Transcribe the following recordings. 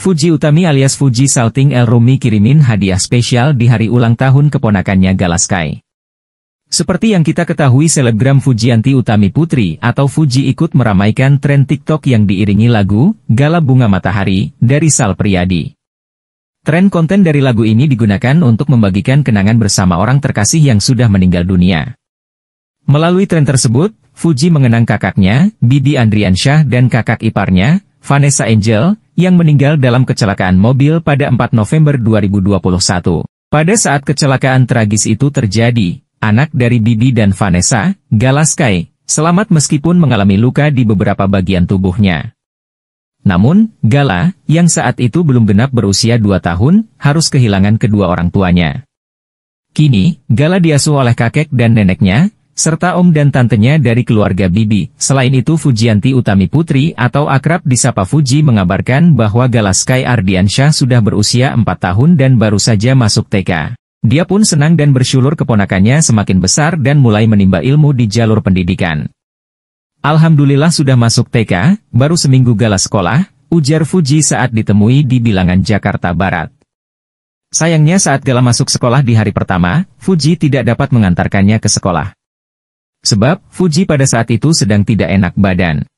Fuji Utami alias Fuji Salting El Rumi kirimin hadiah spesial di hari ulang tahun keponakannya Galaskai. Seperti yang kita ketahui selebgram Fujianti Utami Putri atau Fuji ikut meramaikan tren TikTok yang diiringi lagu Gala Bunga Matahari dari Sal Priyadi. Tren konten dari lagu ini digunakan untuk membagikan kenangan bersama orang terkasih yang sudah meninggal dunia. Melalui tren tersebut, Fuji mengenang kakaknya, Bibi Andrian Andriansyah dan kakak iparnya, Vanessa Angel, yang meninggal dalam kecelakaan mobil pada 4 November 2021. Pada saat kecelakaan tragis itu terjadi, anak dari Bibi dan Vanessa, Galaskai, selamat meskipun mengalami luka di beberapa bagian tubuhnya. Namun, Gala, yang saat itu belum genap berusia 2 tahun, harus kehilangan kedua orang tuanya. Kini, Gala diasuh oleh kakek dan neneknya, serta om dan tantenya dari keluarga Bibi. Selain itu Fujianti Utami Putri atau akrab disapa Fuji mengabarkan bahwa Galaskai Ardiansyah sudah berusia 4 tahun dan baru saja masuk TK. Dia pun senang dan bersyukur keponakannya semakin besar dan mulai menimba ilmu di jalur pendidikan. Alhamdulillah sudah masuk TK, baru seminggu gala sekolah, ujar Fuji saat ditemui di bilangan Jakarta Barat. Sayangnya saat Gala masuk sekolah di hari pertama, Fuji tidak dapat mengantarkannya ke sekolah. Sebab, Fuji pada saat itu sedang tidak enak badan.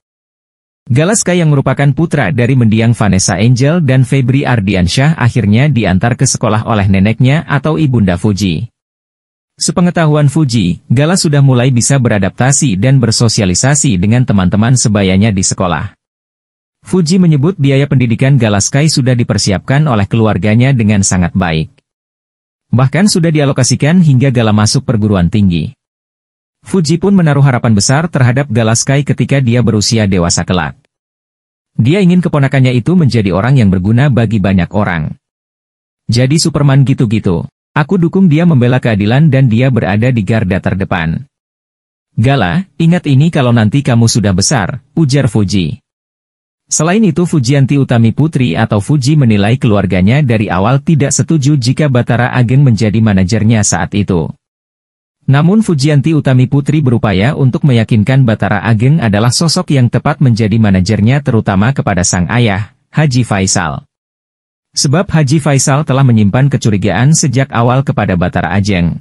Galaska yang merupakan putra dari mendiang Vanessa Angel dan Febri Ardiansyah akhirnya diantar ke sekolah oleh neneknya atau ibunda Fuji. Sepengetahuan Fuji, Galas sudah mulai bisa beradaptasi dan bersosialisasi dengan teman-teman sebayanya di sekolah. Fuji menyebut biaya pendidikan Galaskai sudah dipersiapkan oleh keluarganya dengan sangat baik. Bahkan sudah dialokasikan hingga Gala masuk perguruan tinggi. Fuji pun menaruh harapan besar terhadap Galaskai ketika dia berusia dewasa kelak. Dia ingin keponakannya itu menjadi orang yang berguna bagi banyak orang. Jadi Superman gitu-gitu. Aku dukung dia membela keadilan dan dia berada di garda terdepan. Gala, ingat ini kalau nanti kamu sudah besar, ujar Fuji. Selain itu Fujianti Utami Putri atau Fuji menilai keluarganya dari awal tidak setuju jika Batara Ageng menjadi manajernya saat itu. Namun Fujianti Utami Putri berupaya untuk meyakinkan Batara Ageng adalah sosok yang tepat menjadi manajernya terutama kepada sang ayah, Haji Faisal. Sebab Haji Faisal telah menyimpan kecurigaan sejak awal kepada Batara Ageng.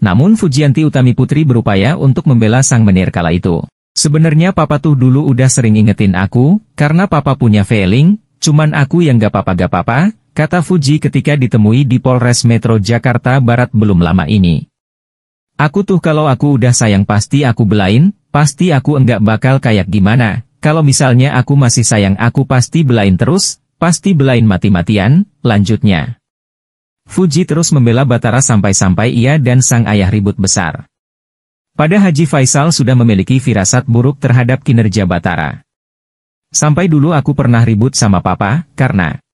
Namun Fujianti Utami Putri berupaya untuk membela sang menir kala itu. Sebenarnya papa tuh dulu udah sering ingetin aku, karena papa punya feeling, cuman aku yang gak papa-gak papa, kata Fuji ketika ditemui di Polres Metro Jakarta Barat belum lama ini. Aku tuh kalau aku udah sayang pasti aku belain, pasti aku enggak bakal kayak gimana. Kalau misalnya aku masih sayang aku pasti belain terus, pasti belain mati-matian, lanjutnya. Fuji terus membela Batara sampai-sampai ia dan sang ayah ribut besar. Pada Haji Faisal sudah memiliki firasat buruk terhadap kinerja Batara. Sampai dulu aku pernah ribut sama papa, karena